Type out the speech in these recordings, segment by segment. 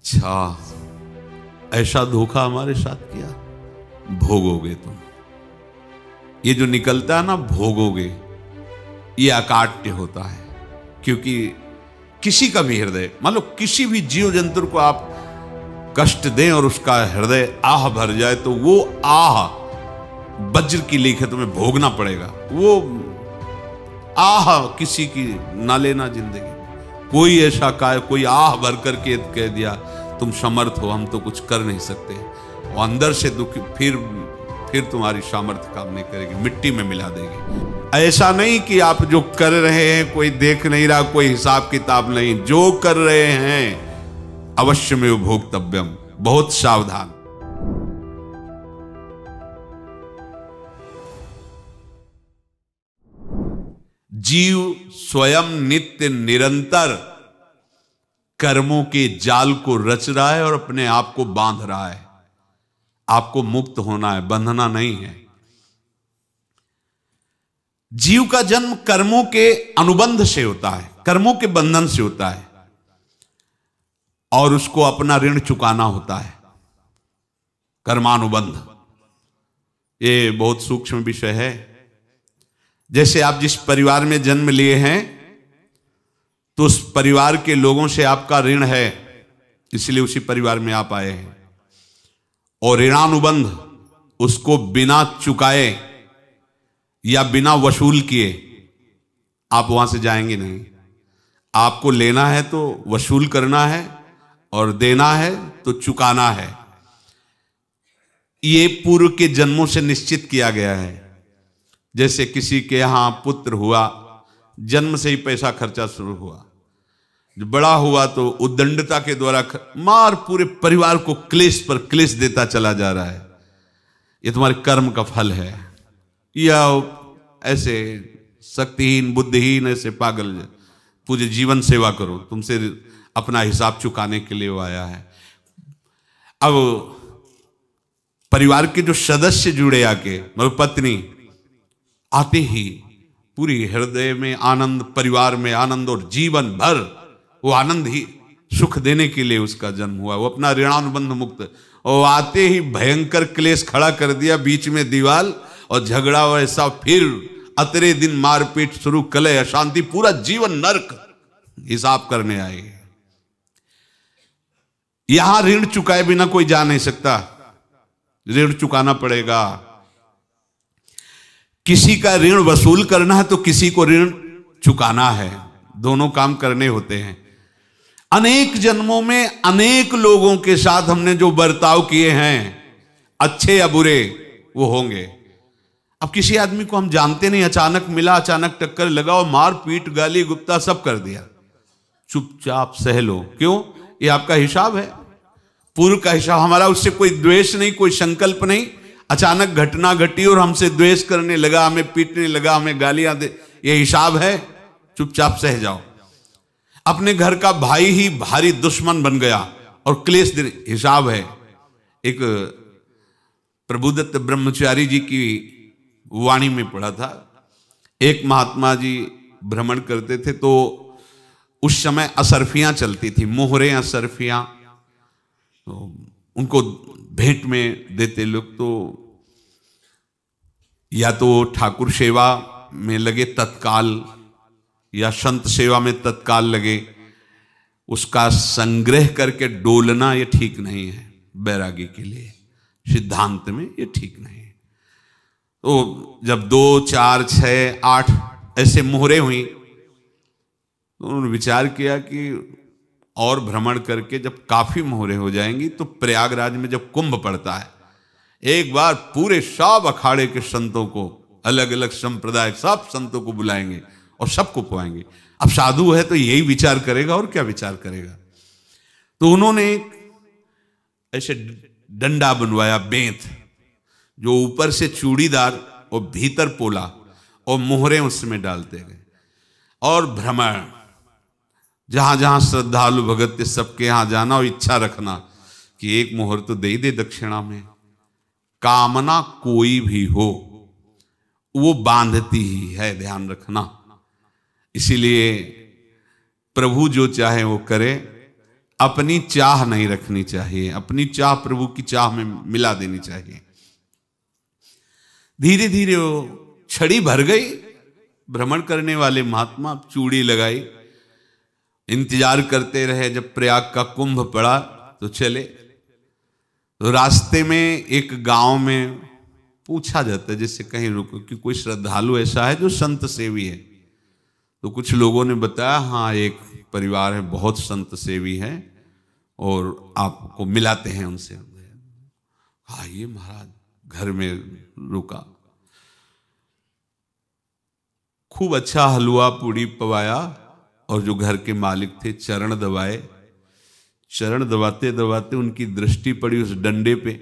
अच्छा ऐसा धोखा हमारे साथ किया भोगोगे तुम ये जो निकलता है ना भोगोगे ये अकाट्य होता है क्योंकि किसी का भी हृदय मान लो किसी भी जीव जंतु को आप कष्ट दें और उसका हृदय आह भर जाए तो वो आह वज्र की लिखे तुम्हें भोगना पड़ेगा वो आह किसी की ना लेना जिंदगी कोई ऐसा काय कोई आह भर करके कह दिया तुम समर्थ हो हम तो कुछ कर नहीं सकते और अंदर से दुखी फिर फिर तुम्हारी सामर्थ्य काम नहीं करेगी मिट्टी में मिला देगी ऐसा नहीं कि आप जो कर रहे हैं कोई देख नहीं रहा कोई हिसाब किताब नहीं जो कर रहे हैं अवश्य में उपभोक्तव्यम बहुत सावधान जीव स्वयं नित्य निरंतर कर्मों के जाल को रच रहा है और अपने आप को बांध रहा है आपको मुक्त होना है बंधना नहीं है जीव का जन्म कर्मों के अनुबंध से होता है कर्मों के बंधन से होता है और उसको अपना ऋण चुकाना होता है कर्मानुबंध ये बहुत सूक्ष्म विषय है जैसे आप जिस परिवार में जन्म लिए हैं तो उस परिवार के लोगों से आपका ऋण है इसलिए उसी परिवार में आप आए हैं और ऋणानुबंध उसको बिना चुकाए या बिना वसूल किए आप वहां से जाएंगे नहीं आपको लेना है तो वसूल करना है और देना है तो चुकाना है ये पूर्व के जन्मों से निश्चित किया गया है जैसे किसी के यहाँ पुत्र हुआ जन्म से ही पैसा खर्चा शुरू हुआ जो बड़ा हुआ तो उद्दंडता के द्वारा मार पूरे परिवार को क्लेश पर क्लेश देता चला जा रहा है ये तुम्हारे कर्म का फल है या ऐसे शक्तिहीन बुद्धिहीन ऐसे पागल पूजे जीवन सेवा करो तुमसे अपना हिसाब चुकाने के लिए वो आया है अब परिवार के जो सदस्य जुड़े आके मतलब पत्नी आते ही पूरी हृदय में आनंद परिवार में आनंद और जीवन भर वो आनंद ही सुख देने के लिए उसका जन्म हुआ वो अपना ऋणानुबंध मुक्त और आते ही भयंकर क्लेश खड़ा कर दिया बीच में दीवाल और झगड़ा वैसा फिर अतरे दिन मारपीट शुरू कले अशांति पूरा जीवन नरक हिसाब करने आए यहां ऋण चुकाए बिना कोई जा नहीं सकता ऋण चुकाना पड़ेगा किसी का ऋण वसूल करना है तो किसी को ऋण चुकाना है दोनों काम करने होते हैं अनेक जन्मों में अनेक लोगों के साथ हमने जो बर्ताव किए हैं अच्छे या बुरे वो होंगे अब किसी आदमी को हम जानते नहीं अचानक मिला अचानक टक्कर लगाओ मार पीट गाली गुप्ता सब कर दिया चुपचाप सह लो क्यों ये आपका हिसाब है पूर्व का हिसाब हमारा उससे कोई द्वेष नहीं कोई संकल्प नहीं अचानक घटना घटी और हमसे द्वेष करने लगा हमें पीटने लगा हमें गालियां दे ये हिसाब है चुपचाप सह जाओ अपने घर का भाई ही भारी दुश्मन बन गया और क्लेश हिसाब है एक प्रभुदत्त ब्रह्मचारी जी की वाणी में पढ़ा था एक महात्मा जी भ्रमण करते थे तो उस समय असरफियां चलती थी मोहरे असरफियां तो उनको भेंट में देते लोग तो या तो ठाकुर सेवा में लगे तत्काल या संत सेवा में तत्काल लगे उसका संग्रह करके डोलना ये ठीक नहीं है बैरागी के लिए सिद्धांत में ये ठीक नहीं है तो जब दो चार छ आठ ऐसे मोहरे हुई तो उन्होंने विचार किया कि और भ्रमण करके जब काफ़ी मोहरे हो जाएंगी तो प्रयागराज में जब कुंभ पड़ता है एक बार पूरे सब अखाड़े के संतों को अलग अलग संप्रदाय सब संतों को बुलाएंगे और सबको खुआएंगे अब साधु है तो यही विचार करेगा और क्या विचार करेगा तो उन्होंने एक ऐसे डंडा बनवाया बेंत जो ऊपर से चूड़ीदार और भीतर पोला और मोहरे उसमें डालते गए और भ्रमण जहां जहां श्रद्धालु भगत सबके यहां जाना और इच्छा रखना कि एक मोहर तो दे ही दे दक्षिणा में कामना कोई भी हो वो बांधती ही है ध्यान रखना इसीलिए प्रभु जो चाहे वो करे अपनी चाह नहीं रखनी चाहिए अपनी चाह प्रभु की चाह में मिला देनी चाहिए धीरे धीरे वो छड़ी भर गई भ्रमण करने वाले महात्मा चूड़ी लगाई इंतजार करते रहे जब प्रयाग का कुंभ पड़ा तो चले तो रास्ते में एक गांव में पूछा जाता है जैसे कहीं रुको कि कोई श्रद्धालु ऐसा है जो संत सेवी है तो कुछ लोगों ने बताया हाँ एक परिवार है बहुत संत सेवी है और आपको मिलाते हैं उनसे हाँ ये महाराज घर में रुका खूब अच्छा हलवा पूड़ी पवाया और जो घर के मालिक थे चरण दबाए शरण दबाते दबाते उनकी दृष्टि पड़ी उस डंडे पे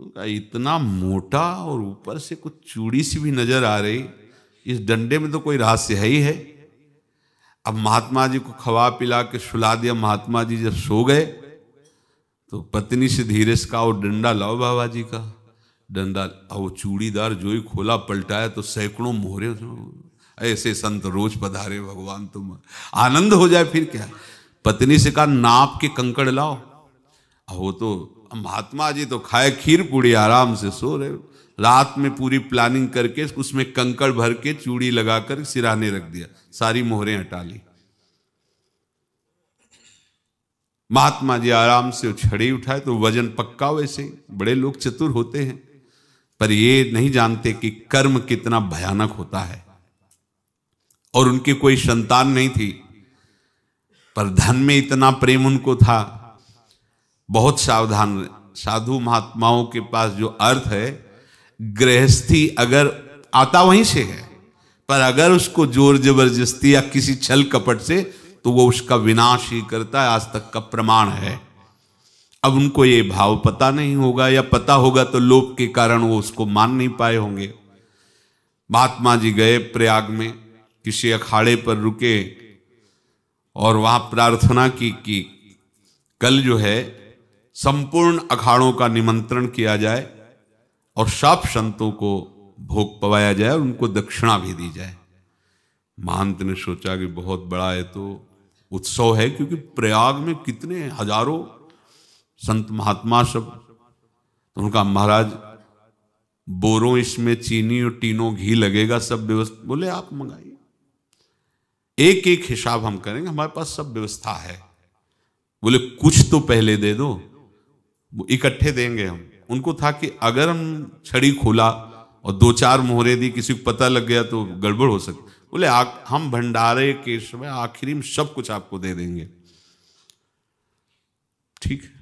उनका इतना मोटा और ऊपर से कुछ चूड़ी सी भी नजर आ रही इस डंडे में तो कोई रहस्य है ही है अब महात्मा जी को खवा पिला के सुला दिया महात्मा जी जब सो गए तो पत्नी से धीरे से कहा वो डंडा लाओ बाबा जी का डंडा वो चूड़ीदार जो ही खोला पलटाया तो सैकड़ों मोहरे ऐसे संत रोज पधारे भगवान तुम आनंद हो जाए फिर क्या पत्नी से कहा नाप के कंकड़ लाओ वो तो महात्मा जी तो खाए खीर पूड़ी आराम से सो रहे रात में पूरी प्लानिंग करके उसमें कंकड़ भर के चूड़ी लगाकर सिराने रख दिया सारी मोहरें हटा ली महात्मा जी आराम से छड़ी उठाए तो वजन पक्का वैसे बड़े लोग चतुर होते हैं पर ये नहीं जानते कि कर्म कितना भयानक होता है और उनकी कोई संतान नहीं थी पर धन में इतना प्रेम उनको था बहुत सावधान साधु महात्माओं के पास जो अर्थ है गृहस्थी अगर आता वहीं से है पर अगर उसको जोर जबरदस्ती या किसी छल कपट से तो वो उसका विनाश ही करता है आज तक का प्रमाण है अब उनको ये भाव पता नहीं होगा या पता होगा तो लोक के कारण वो उसको मान नहीं पाए होंगे महात्मा जी गए प्रयाग में किसी अखाड़े पर रुके और वहां प्रार्थना की कि कल जो है संपूर्ण अखाड़ों का निमंत्रण किया जाए और साप संतों को भोग पवाया जाए और उनको दक्षिणा भी दी जाए महंत ने सोचा कि बहुत बड़ा है तो उत्सव है क्योंकि प्रयाग में कितने हजारों संत महात्मा सब तो उनका महाराज बोरों इसमें चीनी और टीनों घी लगेगा सब व्यवस्था बोले आप मंगाइए एक एक हिसाब हम करेंगे हमारे पास सब व्यवस्था है बोले कुछ तो पहले दे दो इकट्ठे देंगे हम उनको था कि अगर हम छड़ी खोला और दो चार मोहरे दी किसी को पता लग गया तो गड़बड़ हो सकती बोले हम भंडारे के समय आखिरी में सब कुछ आपको दे देंगे ठीक है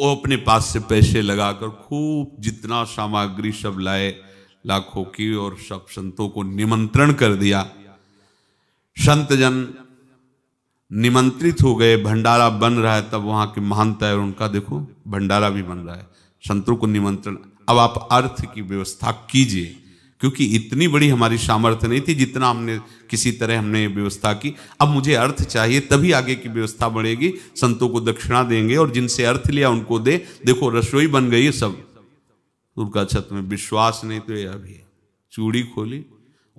वो अपने पास से पैसे लगाकर खूब जितना सामग्री सब लाए लाखों की और सब संतों को निमंत्रण कर दिया संतजन निमंत्रित हो गए भंडारा बन रहा है तब वहां के महंत है और उनका देखो भंडारा भी बन रहा है संतों को निमंत्रण अब आप अर्थ की व्यवस्था कीजिए क्योंकि इतनी बड़ी हमारी सामर्थ्य नहीं थी जितना हमने किसी तरह हमने व्यवस्था की अब मुझे अर्थ चाहिए तभी आगे की व्यवस्था बढ़ेगी संतों को दक्षिणा देंगे और जिनसे अर्थ लिया उनको दे देखो रसोई बन गई है सब उनका छत में विश्वास नहीं तो यह अभी चूड़ी खोली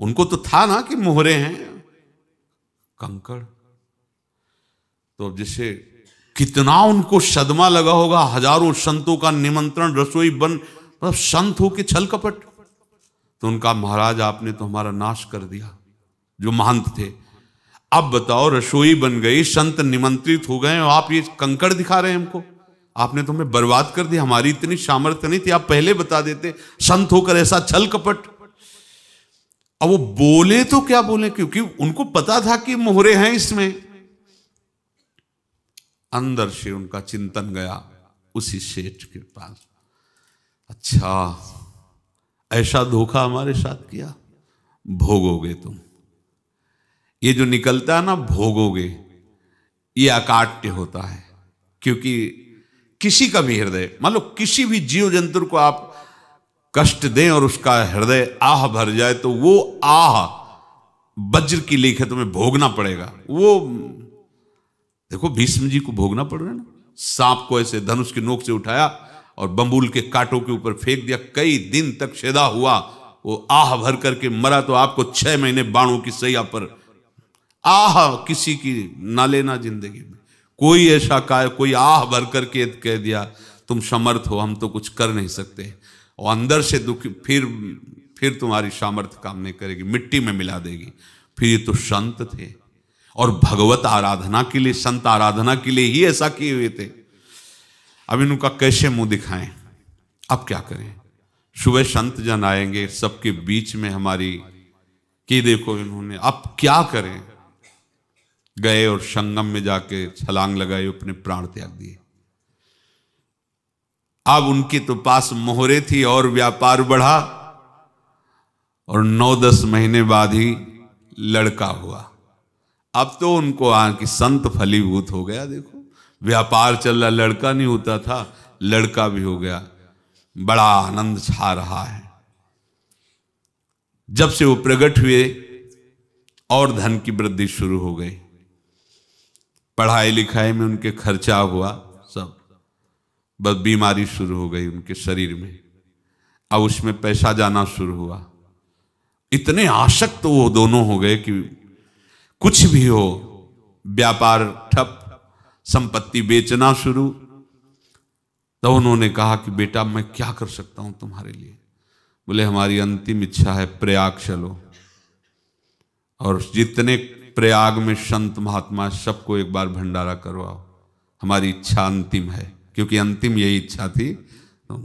उनको तो था ना कि मोहरे हैं कंकड़ तो जिसे कितना उनको सदमा लगा होगा हजारों संतों का निमंत्रण रसोई बन मतलब संत हो के छल कपट तो उनका महाराज आपने तो हमारा नाश कर दिया जो महंत थे अब बताओ रसोई बन गई संत निमंत्रित हो गए आप ये कंकड़ दिखा रहे हैं हमको आपने तो हमें बर्बाद कर दिया हमारी इतनी सामर्थ्य नहीं थी आप पहले बता देते संत होकर ऐसा छल कपट अब वो बोले तो क्या बोले क्योंकि उनको पता था कि मोहरे हैं इसमें अंदर से उनका चिंतन गया उसी सेठ के पास अच्छा ऐसा धोखा हमारे साथ किया भोगोगे तुम ये जो निकलता है ना भोगोगे ये अकाट्य होता है क्योंकि किसी का भी हृदय मान लो किसी भी जीव जंतु को आप कष्ट दें और उसका हृदय आह भर जाए तो वो आह वज्र की लिखे तुम्हें भोगना पड़ेगा वो देखो भीष्म जी को भोगना पड़ रहा है ना सांप को ऐसे धनुष के नोक से उठाया और बंबूल के कांटों के ऊपर फेंक दिया कई दिन तक छेदा हुआ वो आह भर करके मरा तो आपको छह महीने बाणों की सैया पर आह किसी की ना लेना जिंदगी में कोई ऐसा काय कोई आह भर करके कह दिया तुम समर्थ हो हम तो कुछ कर नहीं सकते और अंदर से दुख फिर फिर तुम्हारी सामर्थ्य काम नहीं करेगी मिट्टी में मिला देगी फिर ये तो संत थे और भगवत आराधना के लिए संत आराधना के लिए ही ऐसा किए हुए थे अब इनका कैसे मुंह दिखाएं अब क्या करें सुबह संत जन आएंगे सबके बीच में हमारी की देखो इन्होंने अब क्या करें गए और संगम में जाके छलांग लगाई अपने प्राण त्याग दिए अब उनके तो पास मोहरे थी और व्यापार बढ़ा और नौ दस महीने बाद ही लड़का हुआ अब तो उनको वहां संत फलीभूत हो गया देखो व्यापार चल रहा लड़का नहीं होता था लड़का भी हो गया बड़ा आनंद छा रहा है जब से वो प्रकट हुए और धन की वृद्धि शुरू हो गई पढ़ाई लिखाई में उनके खर्चा हुआ बस बीमारी शुरू हो गई उनके शरीर में अब उसमें पैसा जाना शुरू हुआ इतने आशक्त तो वो दोनों हो गए कि कुछ भी हो व्यापार ठप संपत्ति बेचना शुरू तो उन्होंने कहा कि बेटा मैं क्या कर सकता हूं तुम्हारे लिए बोले हमारी अंतिम इच्छा है प्रयाग चलो और जितने प्रयाग में संत महात्मा सबको एक बार भंडारा करवाओ हमारी इच्छा अंतिम है क्योंकि अंतिम यही इच्छा थी तो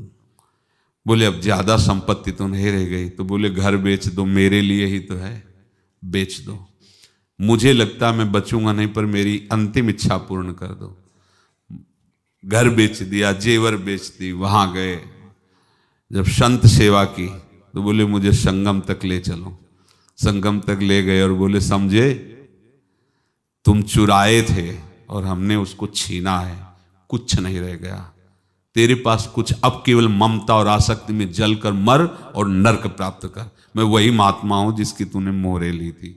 बोले अब ज्यादा संपत्ति तो नहीं रह गई तो बोले घर बेच दो मेरे लिए ही तो है बेच दो मुझे लगता मैं बचूंगा नहीं पर मेरी अंतिम इच्छा पूर्ण कर दो घर बेच दिया जेवर बेच दी वहां गए जब संत सेवा की तो बोले मुझे संगम तक ले चलो संगम तक ले गए और बोले समझे तुम चुराए थे और हमने उसको छीना है कुछ नहीं रह गया तेरे पास कुछ अब केवल ममता और आसक्ति में जल कर मर और नरक प्राप्त कर मैं वही महात्मा हूं जिसकी तूने मोहरे ली थी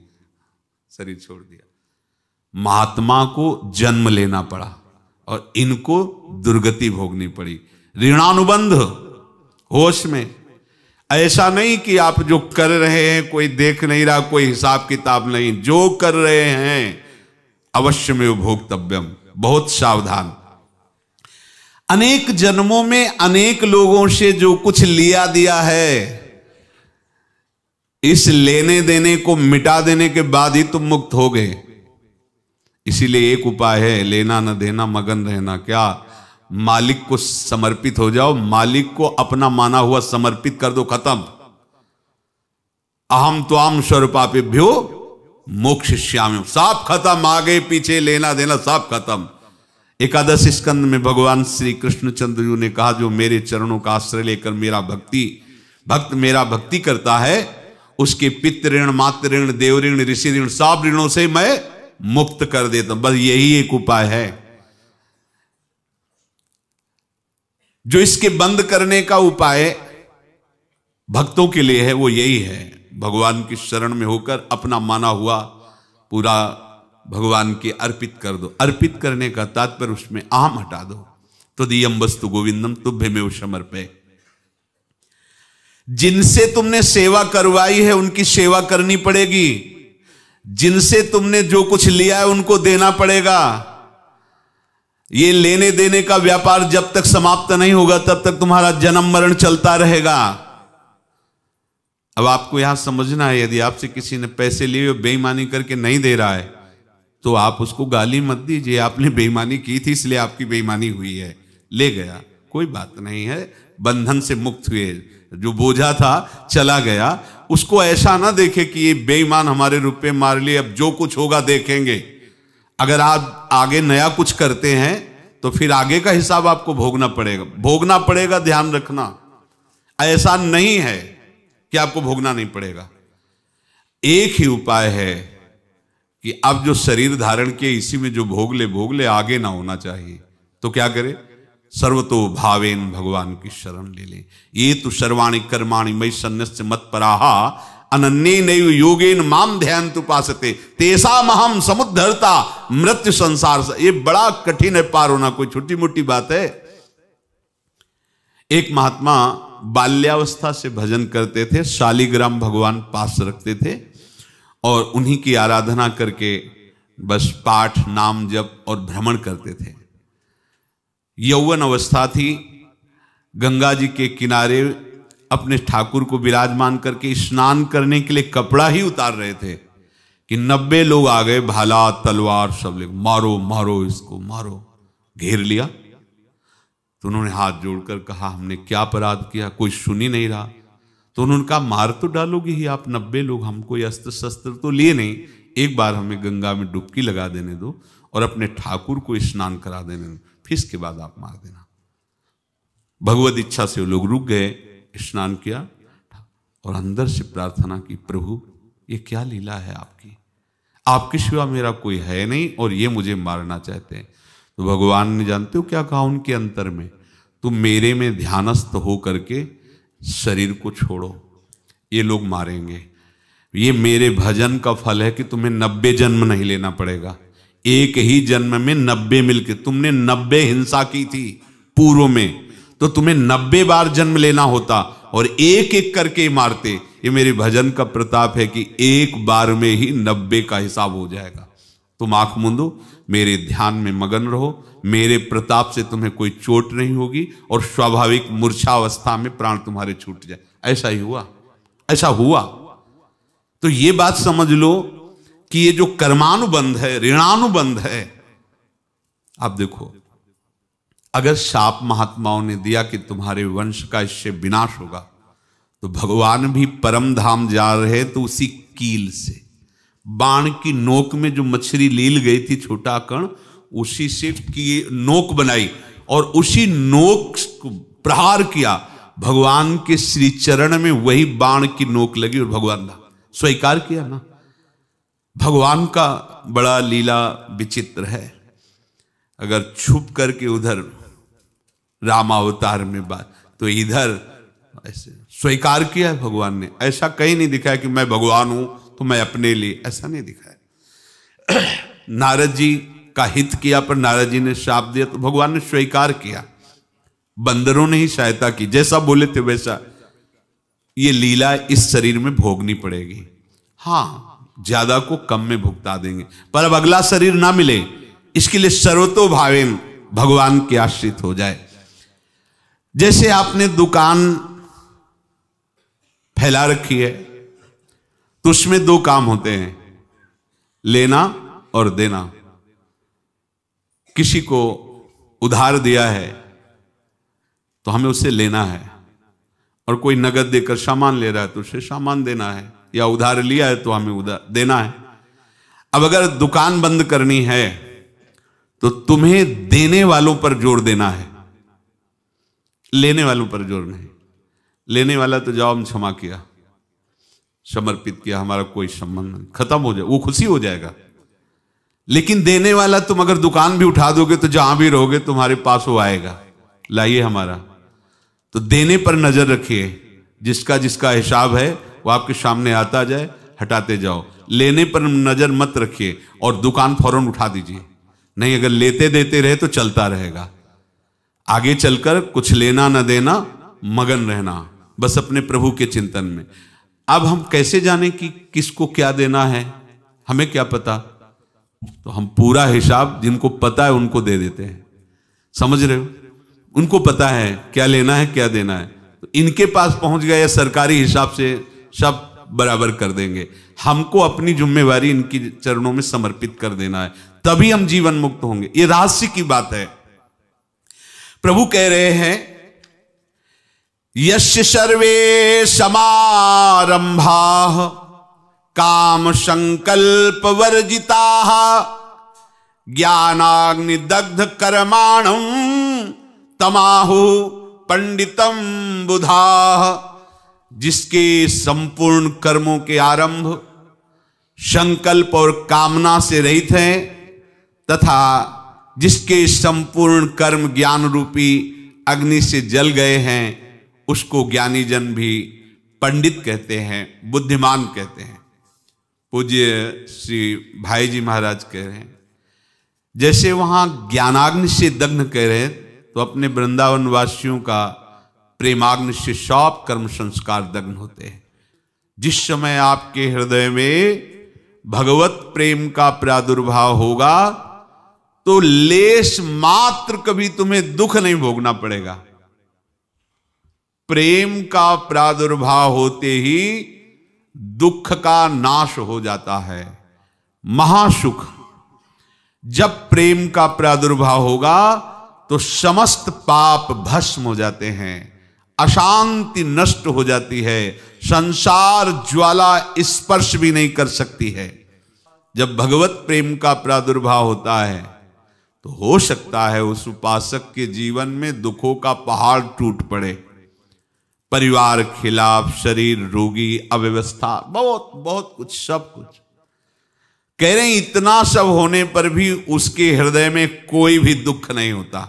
शरीर छोड़ दिया महात्मा को जन्म लेना पड़ा और इनको दुर्गति भोगनी पड़ी ऋणानुबंध होश में ऐसा नहीं कि आप जो कर रहे हैं कोई देख नहीं रहा कोई हिसाब किताब नहीं जो कर रहे हैं अवश्य में उपभोक्तव्यम बहुत सावधान अनेक जन्मों में अनेक लोगों से जो कुछ लिया दिया है इस लेने देने को मिटा देने के बाद ही तुम मुक्त हो गए इसीलिए एक उपाय है लेना न देना मगन रहना क्या मालिक को समर्पित हो जाओ मालिक को अपना माना हुआ समर्पित कर दो खत्म अहम तो आम स्वरूपापिभ्यो मोक्ष श्याम साफ खत्म आगे पीछे लेना देना साफ खत्म एकादश स्कंद में भगवान श्री कृष्णचंद्र जी ने कहा जो मेरे चरणों का आश्रय लेकर मेरा भक्ति भक्त मेरा भक्ति करता है उसके पितृण मातृण देवऋण देव ऋण ऋषि ऋण सब ऋणों से मैं मुक्त कर देता बस यही एक उपाय है जो इसके बंद करने का उपाय भक्तों के लिए है वो यही है भगवान की शरण में होकर अपना माना हुआ पूरा भगवान के अर्पित कर दो अर्पित करने का तात्पर्य उसमें आम हटा दो तो दियम वस्तु गोविंदम तुभ्य में समर्पय जिनसे तुमने सेवा करवाई है उनकी सेवा करनी पड़ेगी जिनसे तुमने जो कुछ लिया है उनको देना पड़ेगा ये लेने देने का व्यापार जब तक समाप्त नहीं होगा तब तक तुम्हारा जन्म मरण चलता रहेगा अब आपको यहां समझना है यदि आपसे किसी ने पैसे लिए बेईमानी करके नहीं दे रहा है तो आप उसको गाली मत दीजिए आपने बेईमानी की थी इसलिए आपकी बेईमानी हुई है ले गया कोई बात नहीं है बंधन से मुक्त हुए जो बोझा था चला गया उसको ऐसा ना देखे कि ये बेईमान हमारे रुपये मार लिए अब जो कुछ होगा देखेंगे अगर आप आगे नया कुछ करते हैं तो फिर आगे का हिसाब आपको भोगना पड़ेगा भोगना पड़ेगा ध्यान रखना ऐसा नहीं है कि आपको भोगना नहीं पड़ेगा एक ही उपाय है कि अब जो शरीर धारण किए इसी में जो भोग ले भोग ले आगे ना होना चाहिए तो क्या करे सर्वतो भावेन भगवान की शरण ले ले ये तो सर्वाणी कर्माणी मई सन्नस्य मत पराहा अनन्य नैव योगेन माम ध्यान तु पासते तेसा महम समुद्धरता मृत्यु संसार से ये बड़ा कठिन है पार होना कोई छोटी मोटी बात है एक महात्मा बाल्यावस्था से भजन करते थे शालिग्राम भगवान पास रखते थे और उन्हीं की आराधना करके बस पाठ नाम जप और भ्रमण करते थे यौवन अवस्था थी गंगा जी के किनारे अपने ठाकुर को विराजमान करके स्नान करने के लिए कपड़ा ही उतार रहे थे कि नब्बे लोग आ गए भाला तलवार सब ले मारो मारो इसको मारो घेर लिया तो उन्होंने हाथ जोड़कर कहा हमने क्या अपराध किया कोई सुन ही नहीं रहा तो उन्होंने कहा मार तो डालोगे ही आप नब्बे लोग हमको अस्त्र शस्त्र तो लिए नहीं एक बार हमें गंगा में डुबकी लगा देने दो और अपने ठाकुर को स्नान करा देने दो फिर इसके बाद आप मार देना भगवत इच्छा से वो लोग रुक गए स्नान किया और अंदर से प्रार्थना की प्रभु ये क्या लीला है आपकी आपके सिवा मेरा कोई है नहीं और ये मुझे मारना चाहते हैं तो भगवान ने जानते हो क्या कहा उनके अंतर में तुम मेरे में ध्यानस्थ हो करके शरीर को छोड़ो ये लोग मारेंगे ये मेरे भजन का फल है कि तुम्हें नब्बे जन्म नहीं लेना पड़ेगा एक ही जन्म में नब्बे मिलके तुमने नब्बे हिंसा की थी पूर्व में तो तुम्हें नब्बे बार जन्म लेना होता और एक एक करके मारते ये मेरे भजन का प्रताप है कि एक बार में ही नब्बे का हिसाब हो जाएगा तुम आंख मुंदो मेरे ध्यान में मगन रहो मेरे प्रताप से तुम्हें कोई चोट नहीं होगी और स्वाभाविक मूर्छावस्था में प्राण तुम्हारे छूट जाए ऐसा ही हुआ ऐसा हुआ तो ये बात समझ लो कि ये जो कर्मानुबंध है ऋणानुबंध है आप देखो अगर साप महात्माओं ने दिया कि तुम्हारे वंश का इससे विनाश होगा तो भगवान भी परम धाम जा रहे तो उसी कील से बाण की नोक में जो मछली लील गई थी छोटा कण उसी से की नोक बनाई और उसी नोक प्रहार किया भगवान के श्री चरण में वही बाण की नोक लगी और भगवान ने स्वीकार किया ना भगवान का बड़ा लीला विचित्र है अगर छुप करके उधर रामावतार में बात तो इधर ऐसे स्वीकार किया है भगवान ने ऐसा कहीं नहीं दिखाया कि मैं भगवान हूं तो मैं अपने लिए ऐसा नहीं दिखाया नारद जी का हित किया पर नारद जी ने श्राप दिया तो भगवान ने स्वीकार किया बंदरों ने ही सहायता की जैसा बोले थे वैसा ये लीला इस शरीर में भोगनी पड़ेगी हाँ ज्यादा को कम में भुगता देंगे पर अब अगला शरीर ना मिले इसके लिए सर्वतोभावेन भगवान के आश्रित हो जाए जैसे आपने दुकान फैला रखी है तो उसमें दो काम होते हैं लेना और देना किसी को उधार दिया है तो हमें उसे लेना है और कोई नगद देकर सामान ले रहा है तो उसे सामान देना है या उधार लिया है तो हमें उधार देना है अब अगर दुकान बंद करनी है तो तुम्हें देने वालों पर जोर देना है लेने वालों पर जोर नहीं लेने वाला तो जाओ हम क्षमा किया समर्पित किया हमारा कोई संबंध नहीं खत्म हो जाए वो खुशी हो जाएगा लेकिन देने वाला तुम अगर दुकान भी उठा दोगे तो जहां भी रहोगे तुम्हारे पास वो आएगा लाइए हमारा तो देने पर नजर रखिए जिसका जिसका हिसाब है वो आपके सामने आता जाए हटाते जाओ लेने पर नजर मत रखिए और दुकान फौरन उठा दीजिए नहीं अगर लेते देते रहे तो चलता रहेगा आगे चलकर कुछ लेना ना देना मगन रहना बस अपने प्रभु के चिंतन में अब हम कैसे जाने कि किसको क्या देना है हमें क्या पता तो हम पूरा हिसाब जिनको पता है उनको दे देते हैं समझ रहे हो उनको पता है क्या लेना है क्या देना है तो इनके पास पहुंच गया सरकारी हिसाब से सब बराबर कर देंगे हमको अपनी जिम्मेवारी इनकी चरणों में समर्पित कर देना है तभी हम जीवन मुक्त होंगे ये रहस्य की बात है प्रभु कह रहे हैं यश सर्वे समारंभा काम संकल्प वर्जिता ज्ञानाग्निदग्ध कर्माण तमाहु पंडितम बुधा जिसके संपूर्ण कर्मों के आरंभ संकल्प और कामना से रहित हैं तथा जिसके संपूर्ण कर्म ज्ञान रूपी अग्नि से जल गए हैं उसको ज्ञानी जन भी पंडित कहते हैं बुद्धिमान कहते हैं पूज्य श्री भाई जी महाराज कह रहे हैं जैसे वहां ज्ञानाग्नि से दग्न कह रहे हैं तो अपने वृंदावन वासियों का प्रेमाग्नि से सौ कर्म संस्कार दग्न होते हैं जिस समय आपके हृदय में भगवत प्रेम का प्रादुर्भाव होगा तो लेश मात्र कभी तुम्हें दुख नहीं भोगना पड़ेगा प्रेम का प्रादुर्भाव होते ही दुख का नाश हो जाता है महासुख जब प्रेम का प्रादुर्भाव होगा तो समस्त पाप भस्म हो जाते हैं अशांति नष्ट हो जाती है संसार ज्वाला स्पर्श भी नहीं कर सकती है जब भगवत प्रेम का प्रादुर्भाव होता है तो हो सकता है उस उपासक के जीवन में दुखों का पहाड़ टूट पड़े परिवार खिलाफ शरीर रोगी अव्यवस्था बहुत बहुत कुछ सब कुछ कह रहे हैं इतना सब होने पर भी उसके हृदय में कोई भी दुख नहीं होता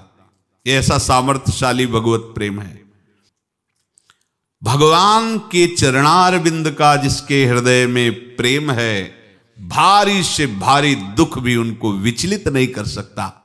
ये ऐसा सामर्थ्यशाली भगवत प्रेम है भगवान के चरणार बिंद का जिसके हृदय में प्रेम है भारी से भारी दुख भी उनको विचलित नहीं कर सकता